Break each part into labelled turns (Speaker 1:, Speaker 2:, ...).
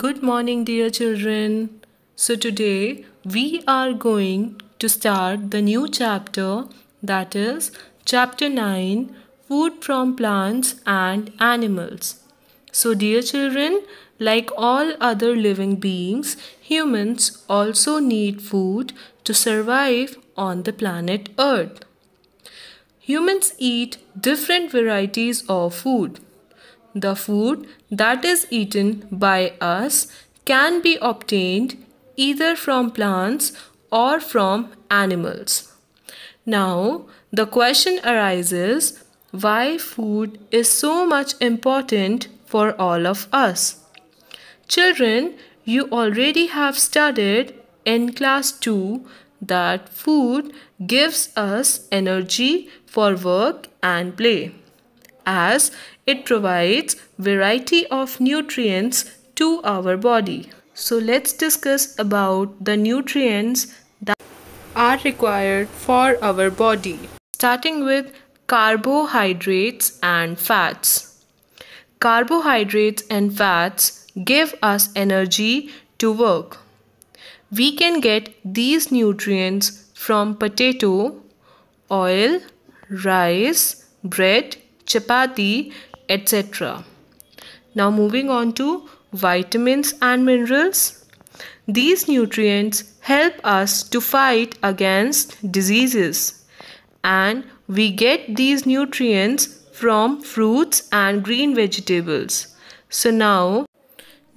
Speaker 1: Good morning, dear children. So, today we are going to start the new chapter that is, Chapter 9 Food from Plants and Animals. So, dear children, like all other living beings, humans also need food to survive on the planet Earth. Humans eat different varieties of food the food that is eaten by us can be obtained either from plants or from animals. Now, the question arises why food is so much important for all of us. Children, you already have studied in class 2 that food gives us energy for work and play as it provides variety of nutrients to our body. So let's discuss about the nutrients that are required for our body. Starting with carbohydrates and fats. Carbohydrates and fats give us energy to work. We can get these nutrients from potato, oil, rice, bread, chapati, etc. Now moving on to vitamins and minerals. These nutrients help us to fight against diseases and we get these nutrients from fruits and green vegetables. So now,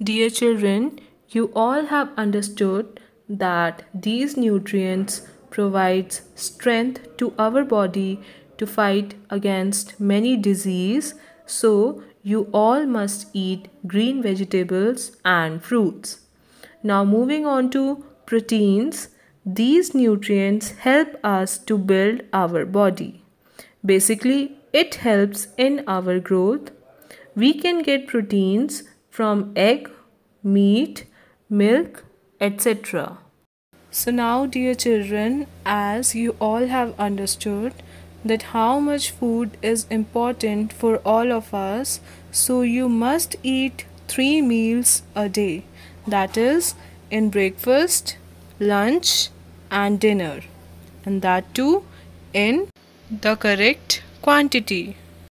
Speaker 1: dear children, you all have understood that these nutrients provides strength to our body to fight against many disease so you all must eat green vegetables and fruits. Now moving on to proteins. These nutrients help us to build our body. Basically, it helps in our growth. We can get proteins from egg, meat, milk, etc. So now dear children, as you all have understood, that how much food is important for all of us so you must eat 3 meals a day that is in breakfast lunch and dinner and that too in the correct quantity